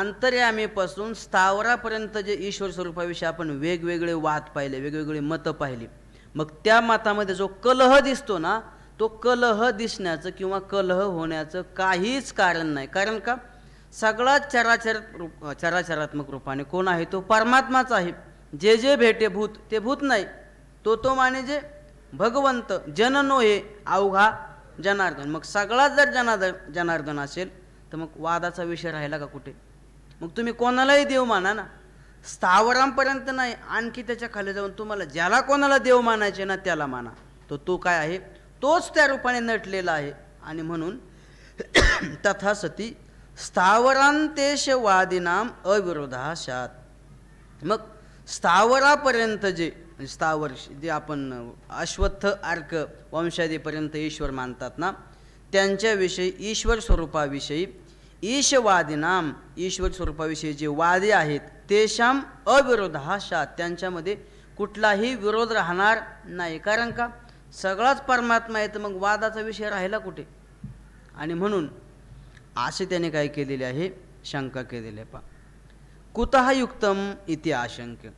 आंतर्यामीपासून स्थावरापर्यंत जे ईश्वर स्वरूपाविषयी आपण वेगवेगळे वाद पाहिले वेगवेगळे मतं पाहिली मग त्या मतामध्ये जो कलह दिसतो ना तो कलह दिसण्याचं किंवा कलह होण्याचं काहीच कारण नाही कारण का सगळा चराचर रूप चराचरात्मक रूपाने कोण आहे तो परमात्माच आहे जे जे भेटे भूत ते भूत नाही तो तो माने जे भगवंत जननो हे अवघा जनार्दन मग सगळाच जर जनार्दन जनार्दन असेल तर मग वादाचा विषय राहिला का कुठे मग तुम्ही कोणालाही देव माना ना स्थावरांपर्यंत नाही आणखी त्याच्या खाली जाऊन तुम्हाला ज्याला कोणाला देव मानायचे ना त्याला माना तो तो काय आहे तोच त्या रूपाने नटलेला आहे आणि म्हणून तथा सती स्थावरांतेश वादिनाम अविरोधाशात मग स्थावरापर्यंत जे म्हणजे स्थावर जे आपण अश्वत्थ अर्क वंशादीपर्यंत ईश्वर मानतात ना त्यांच्याविषयी ईश्वर स्वरूपाविषयी ईशवादिनाम ईश्वर स्वरूपाविषयी जे वादे आहेत तेशाम अविरोधाशात त्यांच्यामध्ये कुठलाही विरोध राहणार नाही कारण का सगळाच परमात्मा आहे तर मग वादाचा विषय राहिला कुठे आणि म्हणून असे त्याने काय केलेले आहे शंका केलेली आहे पा कुतः युक्तम इति आशंक्य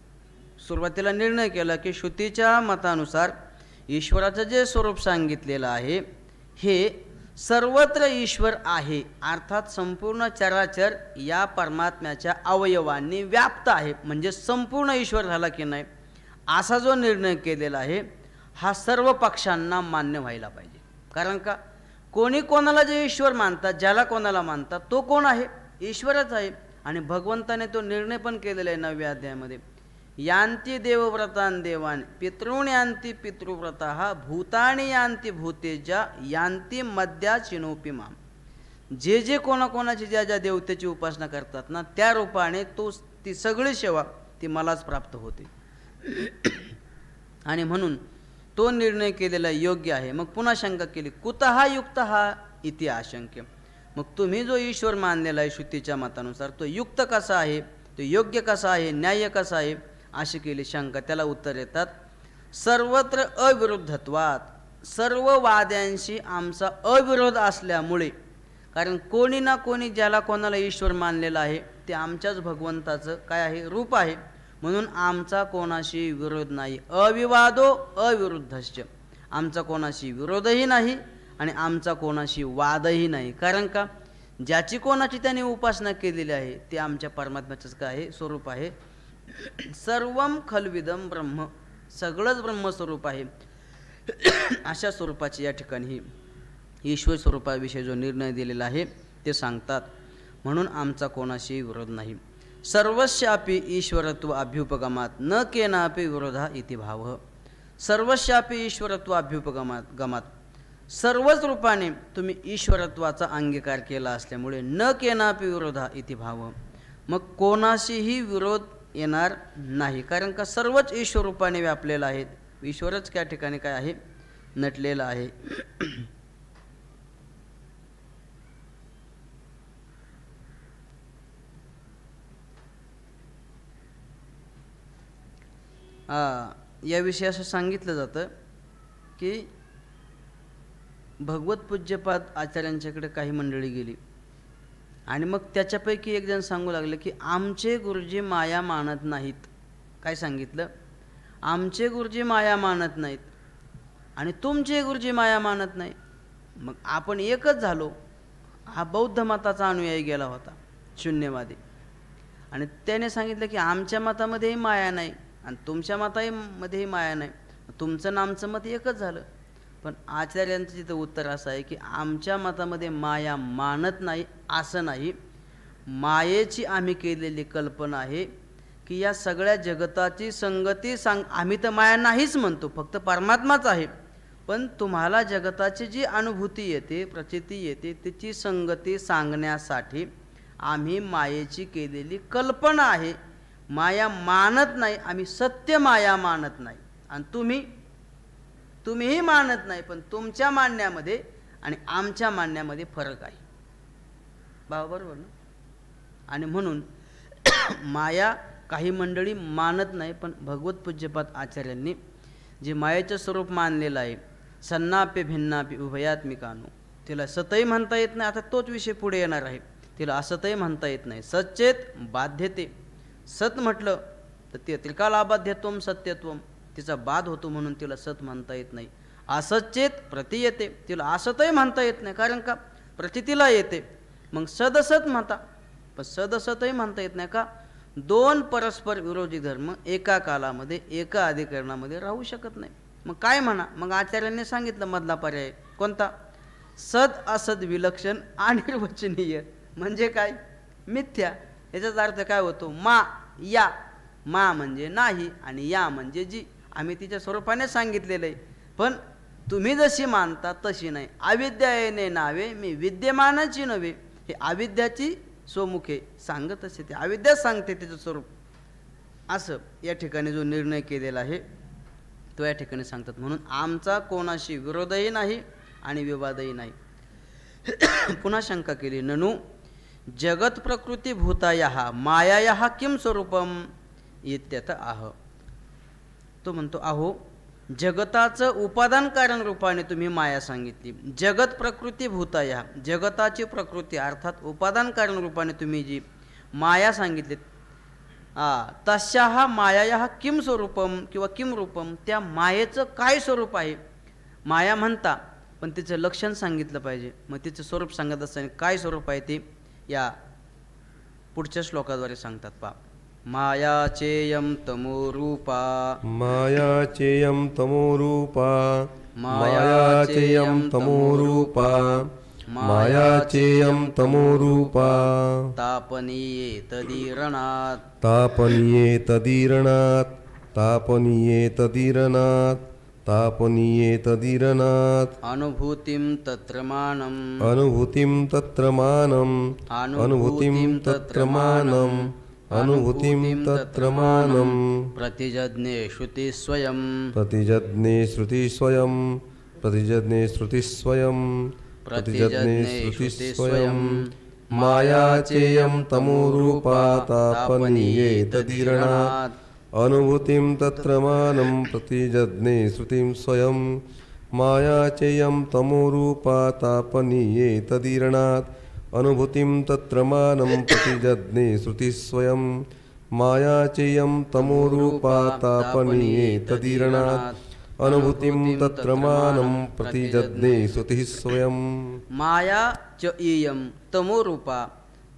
सुरुवातीला निर्णय केला की श्रुतीच्या मतानुसार ईश्वराचं जे स्वरूप सांगितलेलं आहे हे सर्वत्र ईश्वर आहे अर्थात संपूर्ण चराचर या परमात्म्याच्या अवयवांनी व्याप्त आहे म्हणजे संपूर्ण ईश्वर झाला की नाही असा जो निर्णय केलेला आहे हा सर्व पक्षांना मान्य व्हायला पाहिजे कारण का कोणी कोणाला जे ईश्वर मानतात ज्याला कोणाला मानतात तो कोण आहे ईश्वरच आहे आणि भगवंताने तो निर्णय पण केलेला आहे नव्या अध्यायामध्ये यांती देवव्रतान देवान पितृण यांती पितृव्रत हा भूतानी यांती भूतेजा यांती मद्या चिनोपी माम जे जे कोणाकोणाची ज्या ज्या देवतेची उपासना करतात ना त्या रूपाने तो ती सगळी सेवा ती मलाच प्राप्त होते आणि म्हणून तो निर्णय केलेला योग्य आहे मग पुन्हा शंका केली कुतः युक्त हा इति आशंक्य मग तुम्ही जो ईश्वर मानलेला आहे श्रुतीच्या मतानुसार तो युक्त कसा आहे तो योग्य कसा आहे न्याय कसा आहे अशी केली शंका त्याला उत्तर येतात सर्वत्र अविरुद्धत्वात सर्व वाद्यांशी आमचा अविरोध असल्यामुळे कारण कोणी ना कोणी ज्याला कोणाला ईश्वर मानलेला आहे ते आमच्याच भगवंताचं काय आहे रूप आहे म्हणून आमचा कोणाशी विरोध नाही अविवादो अविरुद्धश्च आमचा कोणाशी विरोधही नाही आणि आमचा कोणाशी वादही नाही कारण का ज्याची कोणाची त्याने उपासना केलेली आहे ते आमच्या परमात्म्याचंच काय आहे स्वरूप आहे सर्व खलविदम ब्रह्म सगळंच ब्रह्मस्वरूप आहे अशा स्वरूपाची या ठिकाणी ईश्वर स्वरूपाविषयी जो निर्णय दिलेला आहे ते सांगतात म्हणून आमचा कोणाशी विरोध नाही सर्वशापी ईश्वरत्व अभ्युपगमात न केनापि विरोधा इति भाव सर्वशापी ईश्वरत्व अभ्युपगमात गमात सर्वच रूपाने तुम्ही ईश्वरत्वाचा अंगीकार केला असल्यामुळे न केनापि विरोधा इति भाव मग कोणाशीही विरोध येणार नाही कारण का सर्वच ईश्वर रूपाने व्यापलेला आहे ईश्वरच त्या ठिकाणी काय आहे नटलेलं आहे याविषयी असं सांगितलं जातं की भगवत पूज्यपाद आचार्यांच्याकडे काही मंडळी गेली आणि मग त्याच्यापैकी एक सांगू लागलं की आमचे गुरुजी माया मानत नाहीत काय सांगितलं आमचे गुरुजी माया मानत नाहीत आणि तुमचे गुरुजी माया मानत नाही मग आपण एकच झालो हा बौद्ध मताचा अनुयायी गेला होता शून्यवादी आणि त्याने सांगितलं की आमच्या मतामध्येही माया नाही आणि तुमच्या माताही मध्येही माया नाही तुमचं नामचं मत एकच झालं पण आचार्यांचं तिथं उत्तर असं आहे की आमच्या मतामध्ये माया मानत नाही असं नाही मायेची आम्ही केलेली कल्पना आहे की या सगळ्या जगताची संगती सांग आम्ही तर माया नाहीच म्हणतो फक्त परमात्माच आहे पण तुम्हाला जगताची जी अनुभूती येते प्रचिती येते तिची संगती सांगण्यासाठी आम्ही मायेची केलेली कल्पना आहे माया मानत नाही आम्ही सत्य माया मानत नाही आणि तुम्ही तुम्हीही मानत नाही पण तुमच्या मानण्यामध्ये आणि आमच्या मानण्यामध्ये फरक आहे बरोबर ना आणि म्हणून माया काही मंडळी मानत नाही पण भगवत पूज्यपाद आचार्यांनी जे मायेचं स्वरूप मानलेलं आहे सन्नापे भिन्नापे उभयात्मिकानो तिला सतही म्हणता येत नाही आता तोच विषय पुढे येणार आहे तिला असतही म्हणता येत नाही सच्चेत बाध्यते सत म्हटलं तर ते त्रिकाल लाभाध्यत्वम सत्यत्वम तिचा बाद होतो म्हणून तिला सत म्हणता येत नाही असचेत प्रति येते तिला असतही म्हणता येत नाही कारण का प्रतितीला येते मग सदसत म्हणता पण सदसतही म्हणता येत नाही का दोन परस्पर विरोधी धर्म एका कालामध्ये एका अधिकरणामध्ये राहू शकत नाही मग काय म्हणा मग आचार्यांनी सांगितलं मधला पर्याय कोणता सद असद विलक्षण अनिर्वचनीय म्हणजे काय मिथ्या याचाच अर्थ काय होतो मा या मा म्हणजे नाही आणि या म्हणजे जी आम्ही तिच्या स्वरूपाने सांगितलेलं आहे पण तुम्ही जशी मानता तशी नाही अविद्याने नावे मी विद्यमानाची नव्हे हे अविद्याची स्वमुखे सांगत असे ते अविद्या सांगते तिचं स्वरूप असं या ठिकाणी जो निर्णय केलेला आहे तो या ठिकाणी सांगतात म्हणून आमचा कोणाशी विरोधही नाही आणि विवादही नाही पुन्हा शंका केली ननू जगत प्रकृती भूतायः मायाया किम स्वरूपम येत्यात आह तो म्हणतो आहो जगताचं उपादान कारण रूपाने तुम्ही माया सांगितली जगत प्रकृती भूताया जगताची प्रकृती अर्थात उपादान कारण रूपाने तुम्ही जी माया सांगितली तशा हा माया किम स्वरूपम किंवा किम रूपम त्या मायेचं काय स्वरूप आहे माया म्हणता पण तिचं लक्षण सांगितलं पाहिजे मग तिचं स्वरूप सांगत असताना काय स्वरूप आहे ते या पुढच्या श्लोकाद्वारे सांगतात पा माया चेयम तमोरूपा माया चेयम तमोरूपा माया चेयम तमोरूपा माया चेयम तमोरूपा तापनीये तदीरणात तापनीये तदीरणात तापनीये तदीरणात तापनीयेतदिरनात् अनुभूतिं तत्र मानम् अनुभूतिं तत्र मानम् अनुभूतिं तत्र मानम् अनुभूतिं तत्र मानम् प्रतिजज्ञे श्रुतिस्वयं प्रतिजज्ञे श्रुतिस्वयं प्रतिजज्ञे श्रुतिस्वयं प्रतिजज्ञे श्रुतिस्वयं माया चेयं तमोरूपा अनुभूतिं तत्र मानं प्रतिजज्ञे श्रुतिं स्वयं मायाचेयं तमोरूपा तापनीये तदीरणात् अनुभूतिं तत्र मानं प्रतिजज्ञे जज्ञे श्रुतिस्वयं मायाचेयं तमोरूपा तापनीये तदीरणात् अनुभूतिं तत्र मानं प्रतिजज्ञे श्रुतिः स्वयं माया च इयं तमोरूपा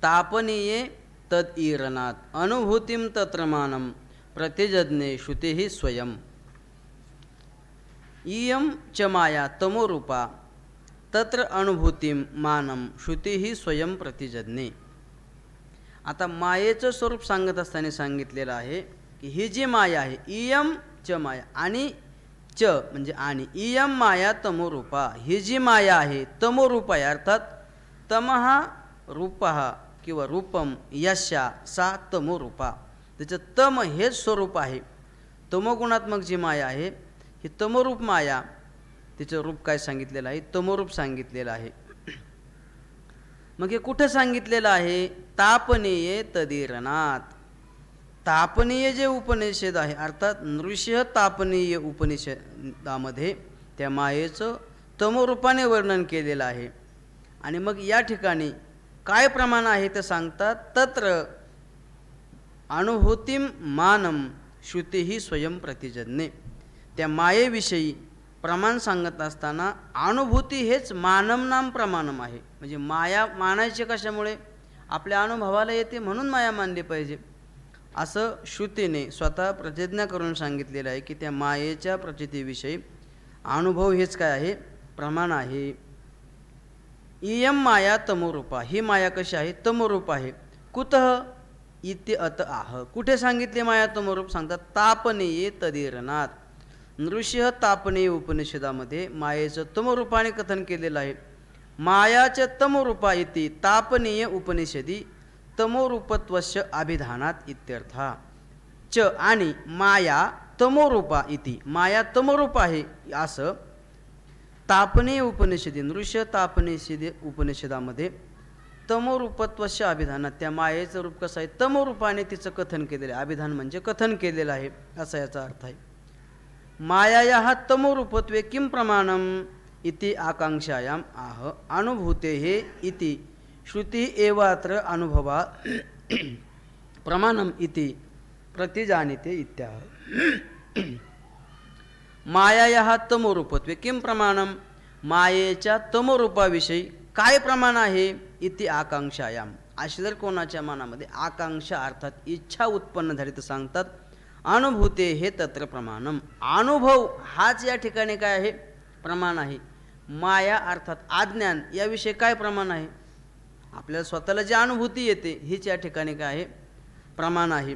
तापनीये तदीरणात् अनुभूतिं तत्र मानं प्रतिजज्ञे श्रुती स्वयं इयं च माया तमोरूपा तत्र अनुभूती मानम श्रुती स्वयं प्रतिजज्ञे आता मायेचं स्वरूप सांगत असताना सांगितलेलं आहे की ही जी माया आहे इयम च माया आणि च म्हणजे आणि इयम माया तमोरूपा ही जी माया आहे तमोरूपा आहे अर्थात तमहा रूप किंवा रूपम यशा सा तमोरूपा त्याचं तम हेच स्वरूप आहे तमोगुणात्मक जी माया आहे ही तमरूप माया तिचं रूप काय सांगितलेलं आहे तमरूप सांगितलेलं आहे मग हे कुठं सांगितलेलं आहे तापनीय तदिरनाथ तापनीय जे उपनिषद आहे अर्थात नृष्य तापनीय उपनिषदामध्ये त्या मायेचं तमरूपाने वर्णन केलेलं आहे आणि मग या ठिकाणी काय प्रमाण आहे ते सांगतात तत्र अनुभूतीम मानम श्रुतीही स्वयं प्रतिजज्ञे त्या मायेविषयी प्रमाण सांगत असताना अनुभूती हेच मानम नाम प्रमाणम आहे म्हणजे माया मानायचे कशामुळे आपल्या अनुभवाला येते म्हणून माया मानली पाहिजे असं श्रुतीने स्वतः प्रतिज्ञा करून सांगितलेलं आहे की त्या मायेच्या प्रचितीविषयी अनुभव हेच काय आहे प्रमाण आहे इयम माया तमोरूपा ही माया कशी आहे तमोरूप आहे कुतः इति अत आह कुठे सांगितले माया तमोरूप सांगतात तापनेये तदिरनात नृसिंह तापनेय उपनिषदामध्ये मायेचं तमरूपाने कथन केलेलं आहे मायाच्या तमरूपा इति तापनीय उपनिषदी तमोरूपत्वस्य अभिधानात इत्यर्था च आणि माया तमोरूपा इति माया तमरूप आहे असं तापने उपनिषदे नृष्य तापनिषदे उपनिषदामध्ये तमोरूपत्वश अभिधानात त्या मायेचं रूप कसं आहे तमोरूपाने तिचं कथन केलेलं आहे अभिधान म्हणजे कथन केलेलं आहे असा याचा अर्थ आहे माया हा तमोरूपत्वे किम प्रमाणम इति आकांक्षायाम आह अनुभूते हे इति श्रुती एवात्र अनुभवा प्रमाणम इति प्रतिजानिते इत्याह माया हा तमोरूपत्वे किम प्रमाणम मायेच्या तमोरूपाविषयी काय प्रमाण आहे इथे आकांक्षायाम अशी जर कोणाच्या मनामध्ये आकांक्षा अर्थात इच्छा उत्पन्न झाली तर सांगतात अनुभूते हे तत्र प्रमाणम अनुभव हाच या ठिकाणी काय आहे प्रमाण आहे माया अर्थात आज्ञान याविषयी काय प्रमाण आहे आपल्याला स्वतःला जी अनुभूती येते हीच या ठिकाणी काय आहे प्रमाण आहे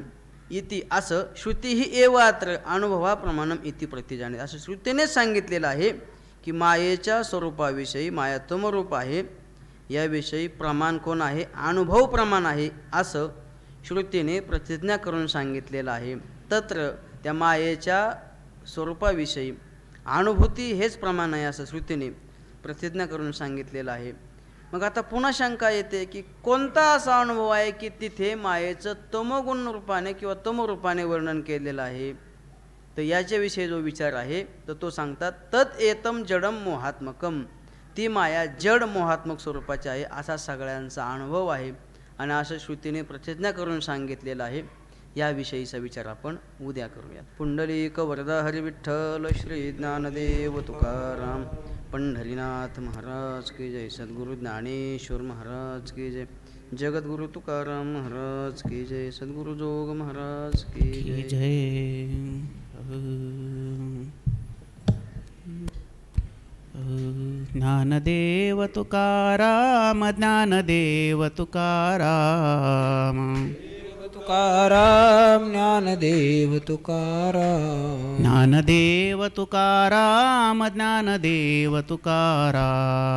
इति असं श्रुती ही अनुभवा अनुभवाप्रमाणम इति प्रतिजाने असं श्रुतीनेच सांगितलेलं आहे की मायेच्या स्वरूपाविषयी माया रूप आहे याविषयी प्रमाण कोण आहे अनुभव प्रमाण आहे असं श्रुतीने प्रतिज्ञा करून सांगितलेलं आहे तत्र त्या मायेच्या स्वरूपाविषयी अनुभूती हेच प्रमाण आहे असं श्रुतीने प्रतिज्ञा करून सांगितलेलं आहे मग आता पुन्हा शंका येते की कोणता असा अनुभव आहे की तिथे मायेचं तमगुण रूपाने किंवा तमरूपाने वर्णन केलेलं आहे तर याच्याविषयी जो विचार आहे तर तो सांगतात तत् एतम जडम मोहात्मकम ती माया जड मोहात्मक स्वरूपाची आहे असा सगळ्यांचा अनुभव आहे आणि अशा श्रुतीने प्रतिज्ञा करून सांगितलेला आहे याविषयीचा विचार आपण उद्या करूयात पुंडलिक वरदा हरिविठ्ठल श्री ज्ञानदेव तुकाराम पंढरीनाथ महाराज की जय सद्गुरु ज्ञानेश्वर महाराज की जय जगद्गुरु तुकाराम महाराज की जय सद्गुरु जोग महाराज की जय ज्ञानदेव तुकाराम ज्ञानदेव तुकाराम तुकाराम ज्ञानदेव तुकाराम ज्ञानदेव तुकाराम ज्ञानदेव तुकाराम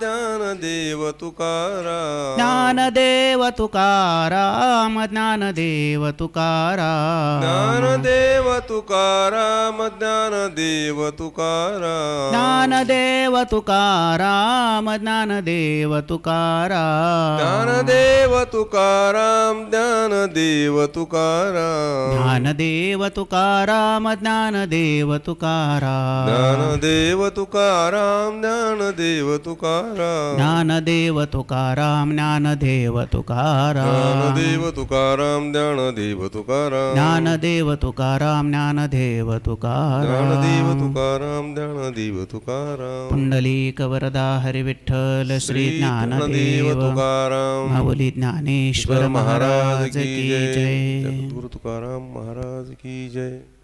ज्ञानदेव तुकाराम ज्ञानदेव तुकाराम ज्ञानदेव तुकाराम ज्ञानदेव तुकाराम ज्ञानदेव तुकाराम ज्ञानदेव तुकाराम ज्ञानदेव तुकाराम ज्ञानदेव तुकाराम ज्ञानदेव तुकाराम देव तुकाराम ज्ञानदेव तुकाराम देव तुकाराम देव तुकाराम देव तुकाराम ज्ञान देव तुकाराम ज्ञानदेव तुकाराम देव तुकाराम देव तुकाराम ज्ञान देव तुकाराम ज्ञानदेव तुकाराम देव तुकाराम देव तुकाराम पुंडलीक वरदा हरिविठ्ठल श्री देव तुकाराम माऊली ज्ञान ज्ञानेश्वर महाराज की जय गुरु तुकाराम महाराज की जय